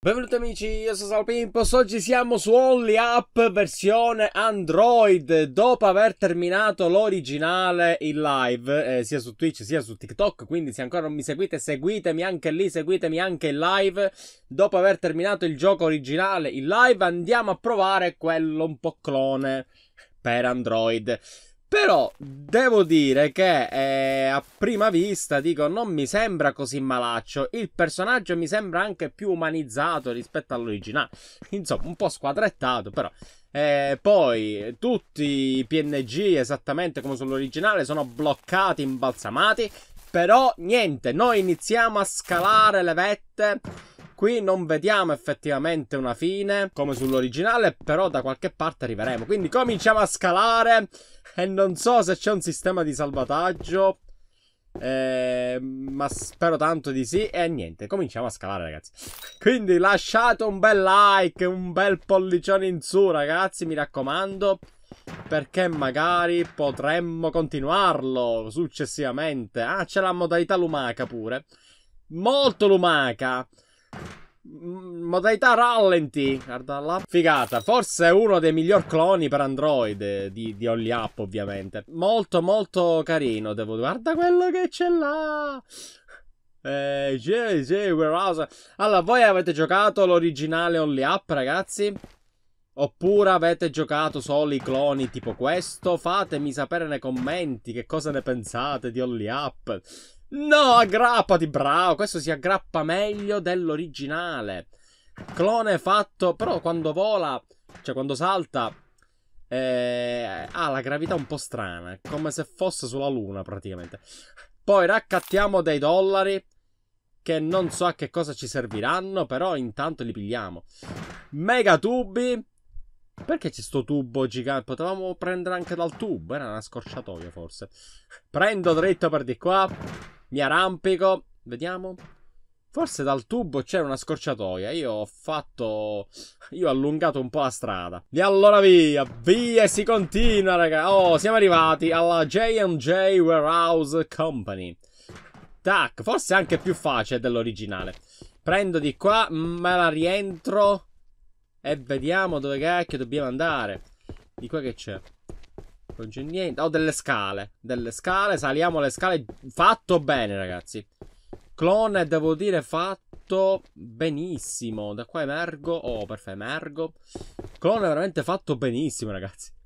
Benvenuti amici, io sono Salpimpos, oggi siamo su Only Up versione Android dopo aver terminato l'originale in live eh, sia su Twitch sia su TikTok quindi se ancora non mi seguite seguitemi anche lì, seguitemi anche in live dopo aver terminato il gioco originale in live andiamo a provare quello un po' clone per Android però devo dire che eh, a prima vista dico non mi sembra così malaccio. Il personaggio mi sembra anche più umanizzato rispetto all'originale. Insomma, un po' squadrettato, però. Eh, poi tutti i PNG, esattamente come sull'originale, sono bloccati, imbalsamati. Però niente, noi iniziamo a scalare le vette Qui non vediamo effettivamente una fine, come sull'originale, però da qualche parte arriveremo. Quindi cominciamo a scalare e non so se c'è un sistema di salvataggio. Eh, ma spero tanto di sì. E niente, cominciamo a scalare, ragazzi. Quindi lasciate un bel like, un bel pollicione in su, ragazzi, mi raccomando. Perché magari potremmo continuarlo successivamente. Ah, c'è la modalità lumaca pure. Molto lumaca. Mm, modalità rallenti. Guarda la Figata. Forse è uno dei miglior cloni per Android. Di, di Only Up, ovviamente. Molto, molto carino. Devo... Guarda quello che c'è là. Eh, sì, sì, Allora, voi avete giocato l'originale Only Up, ragazzi? Oppure avete giocato solo i cloni tipo questo? Fatemi sapere nei commenti che cosa ne pensate di Only Up. No, aggrappati, bravo. Questo si aggrappa meglio dell'originale. Clone fatto, però quando vola, cioè quando salta, eh, ha la gravità un po' strana, come se fosse sulla luna praticamente. Poi raccattiamo dei dollari che non so a che cosa ci serviranno, però intanto li pigliamo. Mega tubi. Perché c'è sto tubo gigante? Potevamo prendere anche dal tubo, era una scorciatoia forse. Prendo dritto per di qua. Mi arrampico. Vediamo. Forse dal tubo c'era una scorciatoia. Io ho fatto. Io ho allungato un po' la strada. E allora via, via e si continua, raga. Oh, siamo arrivati alla JJ Warehouse Company. Tac, forse anche più facile dell'originale. Prendo di qua, me la rientro. E vediamo dove cacchio dobbiamo andare. Di qua che c'è? non c'è niente. Ho oh, delle scale. Delle scale, saliamo le scale. Fatto bene, ragazzi. Clone, devo dire, fatto benissimo. Da qua emergo. Oh, perfetto, emergo. Clone è veramente fatto benissimo, ragazzi.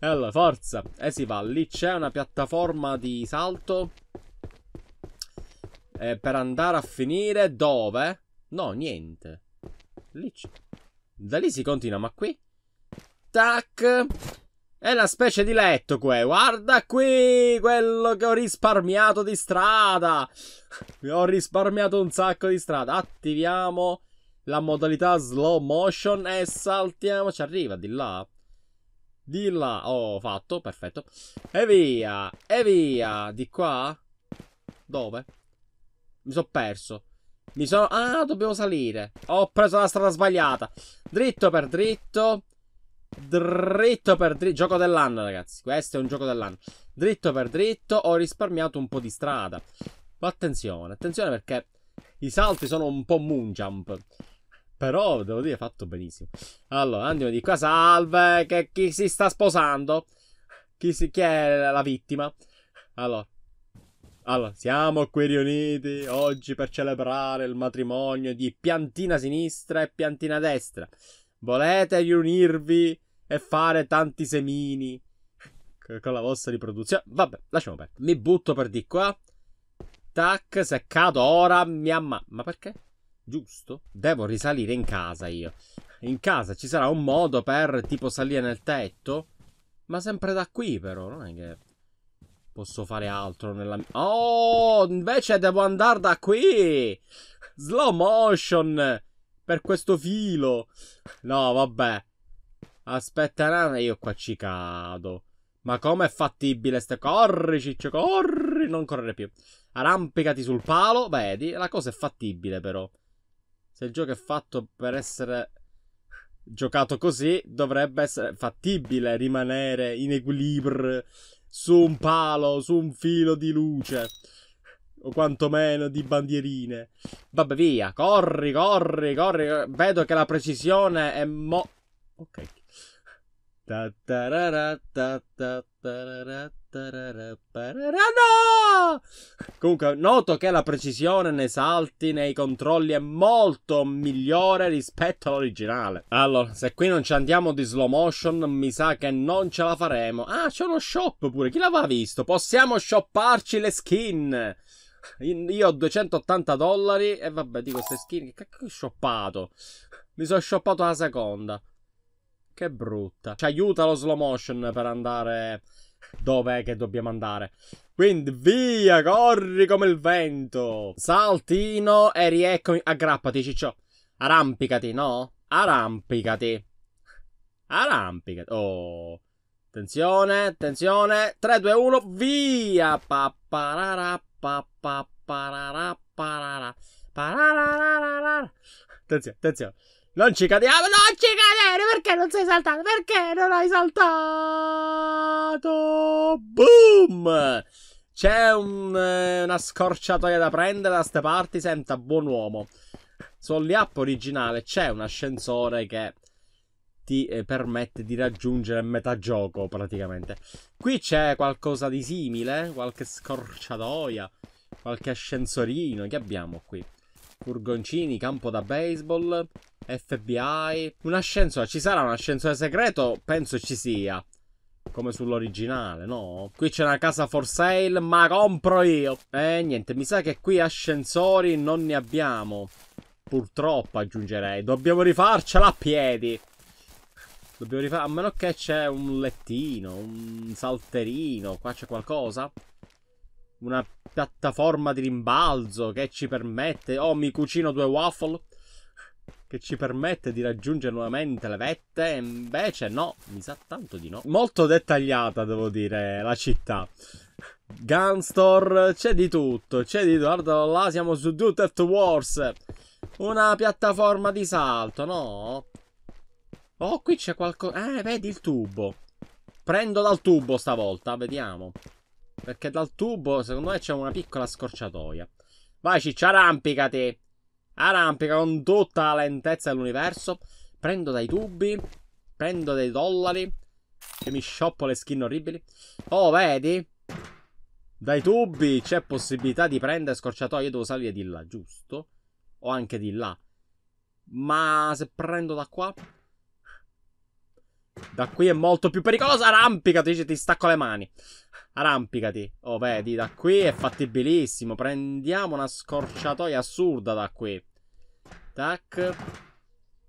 Allora, forza. E eh si va. Lì c'è una piattaforma di salto. Eh, per andare a finire dove? No, niente. Lì c'è. Da lì si continua, ma qui? Tac! È una specie di letto qua. Guarda qui quello che ho risparmiato di strada. ho risparmiato un sacco di strada. Attiviamo la modalità slow motion e saltiamo. Ci arriva di là. Di là. Oh, fatto. Perfetto. E via. E via. Di qua? Dove? Mi sono perso. Mi sono... Ah, dobbiamo salire. Ho preso la strada sbagliata. Dritto per dritto. Dritto per dritto. Gioco dell'anno, ragazzi. Questo è un gioco dell'anno. Dritto per dritto. Ho risparmiato un po' di strada. Ma attenzione, attenzione perché i salti sono un po' moon jump. Però, devo dire, fatto benissimo. Allora, andiamo di qua. Salve, che chi si sta sposando? Chi, si, chi è la vittima? Allora. Allora, siamo qui riuniti oggi per celebrare il matrimonio di piantina sinistra e piantina destra. Volete riunirvi e fare tanti semini con la vostra riproduzione. Vabbè, lasciamo perdere. Mi butto per di qua. Tac, seccato ora mia mamma. Ma perché? Giusto? Devo risalire in casa io. In casa ci sarà un modo per tipo salire nel tetto? Ma sempre da qui però, non è che posso fare altro nella... Oh, invece devo andare da qui! Slow motion! Per questo filo! No, vabbè. Aspetta, Nana, io qua ci cado. Ma com'è fattibile ste... Corri, ciccio, corri! Non correre più. Arrampicati sul palo. Vedi, la cosa è fattibile, però. Se il gioco è fatto per essere giocato così, dovrebbe essere fattibile rimanere in equilibrio su un palo, su un filo di luce. O quantomeno di bandierine. Vabbè, via. Corri, corri, corri. Vedo che la precisione è mo... Ok. No! Comunque noto che la precisione nei salti, nei controlli è molto migliore rispetto all'originale. Allora, se qui non ci andiamo di slow motion, mi sa che non ce la faremo. Ah, c'è uno shop pure, chi l'aveva visto? Possiamo shopparci le skin. Io ho 280 dollari e vabbè, di queste skin, che cacchio ho shoppato? Mi sono shoppato la seconda. Che brutta. Ci aiuta lo slow motion per andare dove è che dobbiamo andare. Quindi via, corri come il vento. Saltino e rieccomi. Aggrappati, ciccio. Arrampicati, no? Arrampicati. Arampicati. Oh. Attenzione, attenzione. 3, 2, 1, via. Papparara, papparara, parara. Attenzione, attenzione. Non ci cadiamo, non ci cadere! Perché non sei saltato? Perché non hai saltato? Boom! C'è un, eh, una scorciatoia da prendere da ste parti, senta, buon uomo. Sull'app originale c'è un ascensore che ti eh, permette di raggiungere metà gioco praticamente. Qui c'è qualcosa di simile, eh? qualche scorciatoia, qualche ascensorino che abbiamo qui. Furgoncini, campo da baseball, FBI. Un ascensore, ci sarà un ascensore segreto? Penso ci sia. Come sull'originale, no? Qui c'è una casa for sale, ma compro io. E eh, niente, mi sa che qui ascensori non ne abbiamo. Purtroppo, aggiungerei. Dobbiamo rifarcela a piedi. Dobbiamo rifare... A meno che c'è un lettino, un salterino. Qua c'è qualcosa? Una piattaforma di rimbalzo che ci permette... Oh, mi cucino due waffle che ci permette di raggiungere nuovamente le vette. Invece no, mi sa tanto di no. Molto dettagliata, devo dire, la città. Gunstore, c'è di tutto, c'è di tutto. Guarda, là, siamo su Duty at Wars. Una piattaforma di salto, no? Oh, qui c'è qualcosa... Eh, vedi il tubo. Prendo dal tubo stavolta, vediamo. Perché dal tubo, secondo me, c'è una piccola scorciatoia. Vai, ciccia, arrampicati. Arrampica con tutta la lentezza dell'universo. Prendo dai tubi. Prendo dei dollari. E mi scioppo le skin orribili. Oh, vedi? Dai tubi c'è possibilità di prendere scorciatoie. devo salire di là, giusto? O anche di là. Ma se prendo da qua... Da qui è molto più pericoloso. Arrampicati, dice, ti stacco le mani. Arrampicati. Oh, vedi, da qui è fattibilissimo. Prendiamo una scorciatoia assurda da qui. Tac.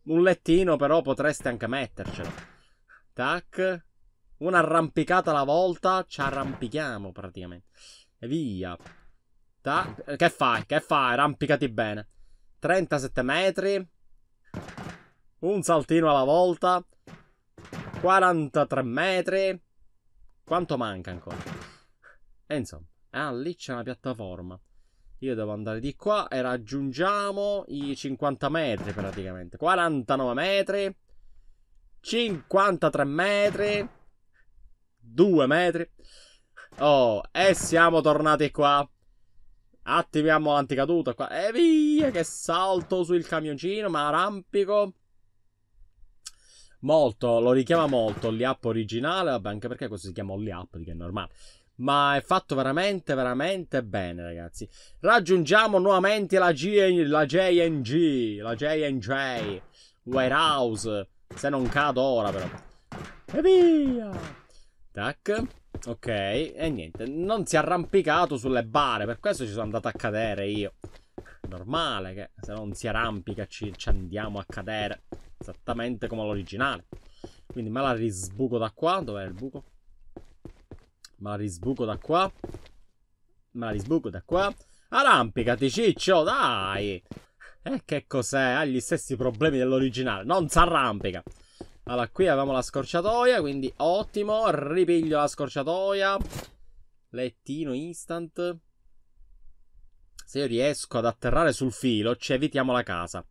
Un lettino, però, potreste anche mettercelo. Tac. Un'arrampicata alla volta. Ci arrampichiamo, praticamente. E via. Tac. Che fai? Che fai? Arrampicati bene. 37 metri. Un saltino alla volta. 43 metri. Quanto manca ancora? E insomma, ah, lì c'è una piattaforma. Io devo andare di qua e raggiungiamo i 50 metri praticamente. 49 metri. 53 metri. 2 metri. Oh, e siamo tornati qua. Attiviamo l'anticaduta qua. E via, che salto sul camioncino, ma arrampico. Molto, lo richiama molto l'app originale, vabbè, anche perché questo si chiama l'app, che è normale. Ma è fatto veramente, veramente bene, ragazzi. Raggiungiamo nuovamente la, G- la JNG, la JNJ, Warehouse. Se non cado ora, però. E via! Tac. Ok, e niente, non si è arrampicato sulle bare, per questo ci sono andato a cadere io normale, che se non si arrampica ci, ci andiamo a cadere esattamente come l'originale. Quindi me la risbuco da qua, dov'è il buco? Me la risbuco da qua. Me la risbuco da qua. Arrampicati ciccio, dai! Eh, che cos'è? Ha gli stessi problemi dell'originale, non si arrampica Allora, qui avevamo la scorciatoia, quindi ottimo, ripiglio la scorciatoia. Lettino instant. Se io riesco ad atterrare sul filo, ci evitiamo la casa.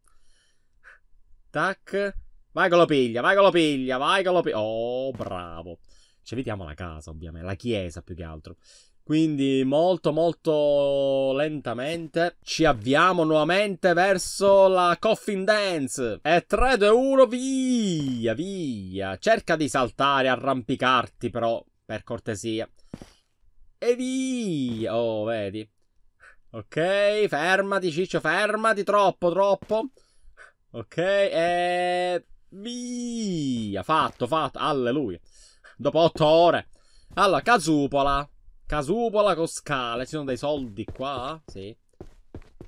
Tac. Vai che lo piglia, vai che lo piglia, vai che lo piglia. Oh, bravo. Ci evitiamo la casa, ovviamente. La chiesa, più che altro. Quindi molto molto lentamente ci avviamo nuovamente verso la coffin dance. E 3, 2, 1, via, via. Cerca di saltare, arrampicarti però, per cortesia. E via. Oh, vedi. Ok, fermati Ciccio, fermati, troppo, troppo. Ok, e... Eh, via, fatto, fatto, alleluia. Dopo otto ore. Allora, casupola. Casupola con scale. Ci sono dei soldi qua? Sì.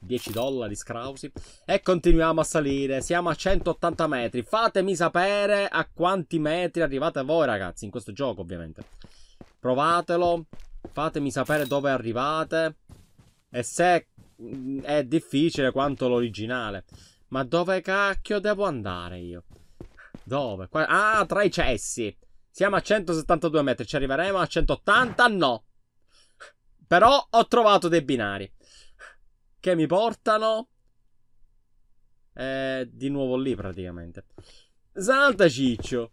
10 dollari, scrausi. E continuiamo a salire. Siamo a 180 metri. Fatemi sapere a quanti metri arrivate voi, ragazzi, in questo gioco, ovviamente. Provatelo. Fatemi sapere dove arrivate. E se è difficile quanto l'originale. Ma dove cacchio devo andare io? Dove? Qua... Ah, tra i cessi. Siamo a 172 metri, ci arriveremo a 180? No. Però ho trovato dei binari che mi portano eh, di nuovo lì praticamente. Salta Ciccio.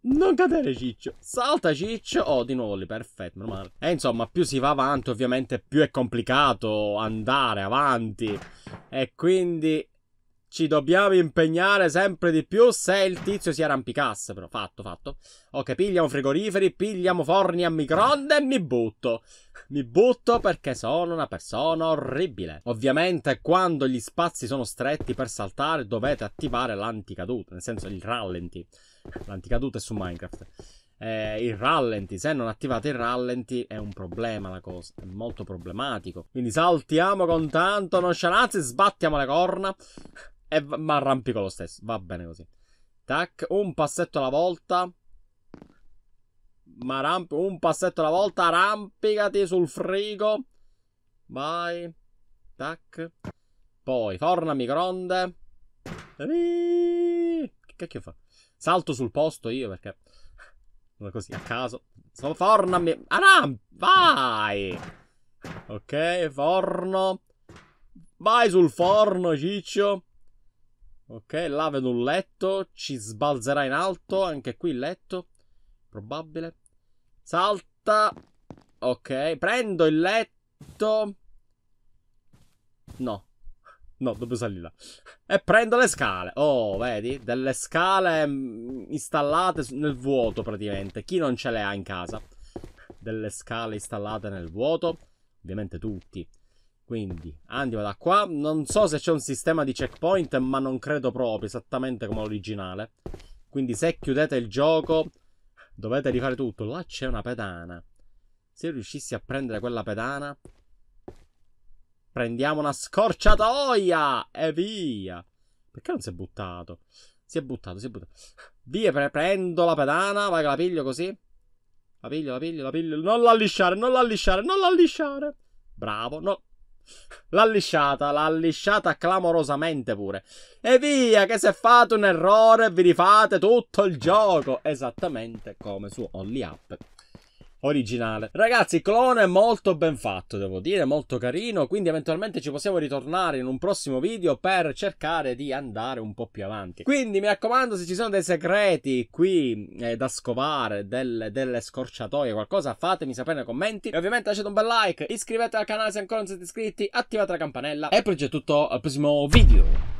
Non cadere Ciccio. Salta Ciccio. Oh, di nuovo lì, perfetto, meno male. E eh, insomma, più si va avanti, ovviamente, più è complicato andare avanti. E quindi ci dobbiamo impegnare sempre di più se il tizio si arrampicasse, però. Fatto, fatto. Ok, pigliamo frigoriferi, pigliamo forni a microonde e mi butto. Mi butto perché sono una persona orribile. Ovviamente quando gli spazi sono stretti per saltare dovete attivare l'anticaduta, nel senso il rallenti l'anticaduta è su Minecraft. Eh, il rallenti, se non attivate il rallenti è un problema la cosa, è molto problematico. Quindi saltiamo con tanto nonchalance, sbattiamo le corna e ma arrampico lo stesso, va bene così. Tac, un passetto alla volta. Ma ramp- un passetto alla volta, arrampicati sul frigo. Vai. Tac. Poi, forna microonde. Ehi che che fa? Salto sul posto io perché... Una così, a caso. Sono fornami. no vai! Ok, forno. Vai sul forno, ciccio. Ok, là vedo un letto. Ci sbalzerà in alto. Anche qui il letto. Probabile. Salta. Ok, prendo il letto. No, No, dove salire là. E prendo le scale. Oh, vedi? Delle scale mm, installate nel vuoto, praticamente. Chi non ce le ha in casa? Delle scale installate nel vuoto. Ovviamente tutti. Quindi, andiamo da qua. Non so se c'è un sistema di checkpoint, ma non credo proprio, esattamente come l'originale. Quindi se chiudete il gioco, dovete rifare tutto. Là c'è una pedana. Se riuscissi a prendere quella pedana Prendiamo una scorciatoia e via. Perché non si è buttato? Si è buttato, si è buttato. Via, pre- prendo la pedana, vai che la piglio così. La piglio, la piglio, la piglio. Non la lisciare, non la lisciare, non la lisciare. Bravo, no. L'ha lisciata, l'ha lisciata clamorosamente pure. E via, che se fate un errore vi rifate tutto il gioco. Esattamente come su Only Up originale. Ragazzi, clone molto ben fatto, devo dire, molto carino, quindi eventualmente ci possiamo ritornare in un prossimo video per cercare di andare un po' più avanti. Quindi mi raccomando, se ci sono dei segreti qui eh, da scovare, del, delle scorciatoie, qualcosa, fatemi sapere nei commenti. E ovviamente lasciate un bel like, iscrivetevi al canale se ancora non siete iscritti, attivate la campanella e poi c'è tutto al prossimo video.